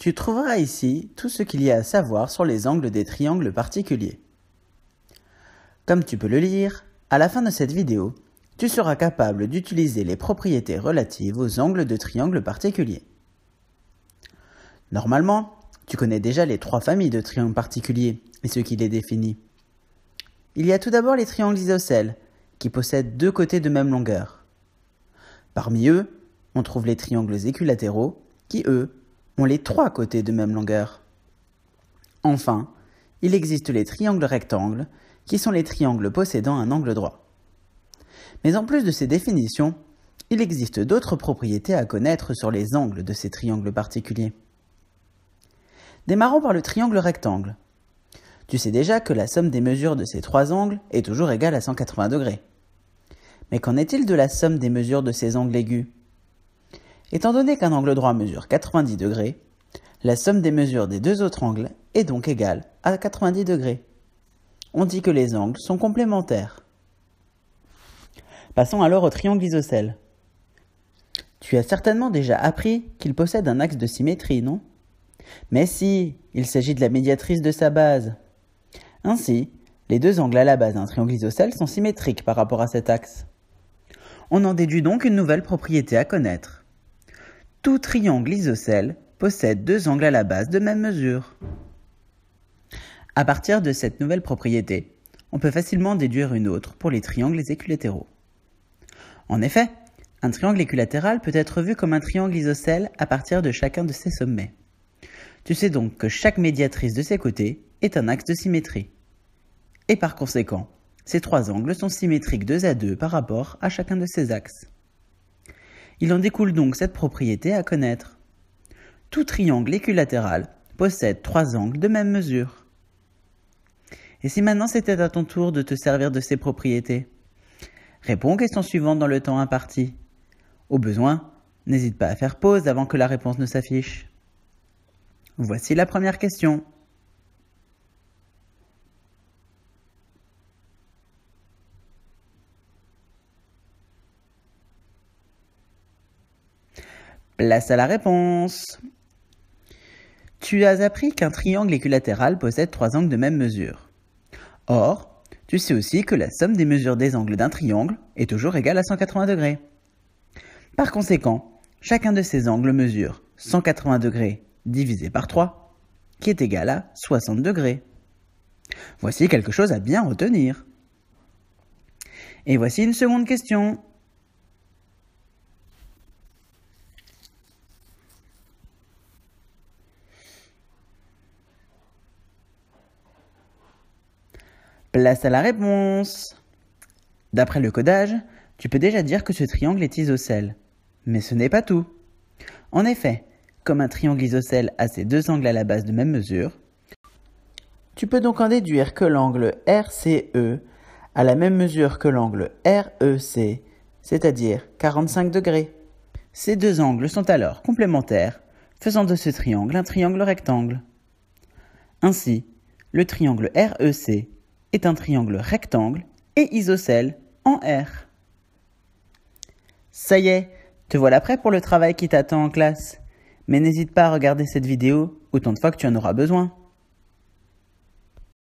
Tu trouveras ici tout ce qu'il y a à savoir sur les angles des triangles particuliers. Comme tu peux le lire, à la fin de cette vidéo, tu seras capable d'utiliser les propriétés relatives aux angles de triangles particuliers. Normalement, tu connais déjà les trois familles de triangles particuliers et ce qui les définit. Il y a tout d'abord les triangles isocèles, qui possèdent deux côtés de même longueur. Parmi eux, on trouve les triangles équilatéraux, qui eux les trois côtés de même longueur. Enfin, il existe les triangles rectangles, qui sont les triangles possédant un angle droit. Mais en plus de ces définitions, il existe d'autres propriétés à connaître sur les angles de ces triangles particuliers. Démarrons par le triangle rectangle. Tu sais déjà que la somme des mesures de ces trois angles est toujours égale à 180 degrés. Mais qu'en est-il de la somme des mesures de ces angles aigus Étant donné qu'un angle droit mesure 90 degrés, la somme des mesures des deux autres angles est donc égale à 90 degrés. On dit que les angles sont complémentaires. Passons alors au triangle isocèle. Tu as certainement déjà appris qu'il possède un axe de symétrie, non Mais si, il s'agit de la médiatrice de sa base. Ainsi, les deux angles à la base d'un triangle isocèle sont symétriques par rapport à cet axe. On en déduit donc une nouvelle propriété à connaître. Tout triangle isocèle possède deux angles à la base de même mesure. À partir de cette nouvelle propriété, on peut facilement déduire une autre pour les triangles équilatéraux. En effet, un triangle équilatéral peut être vu comme un triangle isocèle à partir de chacun de ses sommets. Tu sais donc que chaque médiatrice de ses côtés est un axe de symétrie. Et par conséquent, ces trois angles sont symétriques deux à deux par rapport à chacun de ces axes. Il en découle donc cette propriété à connaître. Tout triangle équilatéral possède trois angles de même mesure. Et si maintenant c'était à ton tour de te servir de ces propriétés Réponds aux questions suivantes dans le temps imparti. Au besoin, n'hésite pas à faire pause avant que la réponse ne s'affiche. Voici la première question. Place à la réponse. Tu as appris qu'un triangle équilatéral possède trois angles de même mesure. Or, tu sais aussi que la somme des mesures des angles d'un triangle est toujours égale à 180 degrés. Par conséquent, chacun de ces angles mesure 180 degrés divisé par 3, qui est égal à 60 degrés. Voici quelque chose à bien retenir. Et voici une seconde question. Là à la réponse D'après le codage, tu peux déjà dire que ce triangle est isocèle. Mais ce n'est pas tout. En effet, comme un triangle isocèle a ses deux angles à la base de même mesure, tu peux donc en déduire que l'angle RCE a la même mesure que l'angle REC, c'est-à-dire 45 degrés. Ces deux angles sont alors complémentaires, faisant de ce triangle un triangle rectangle. Ainsi, le triangle REC est un triangle rectangle et isocèle en R. Ça y est, te voilà prêt pour le travail qui t'attend en classe. Mais n'hésite pas à regarder cette vidéo autant de fois que tu en auras besoin.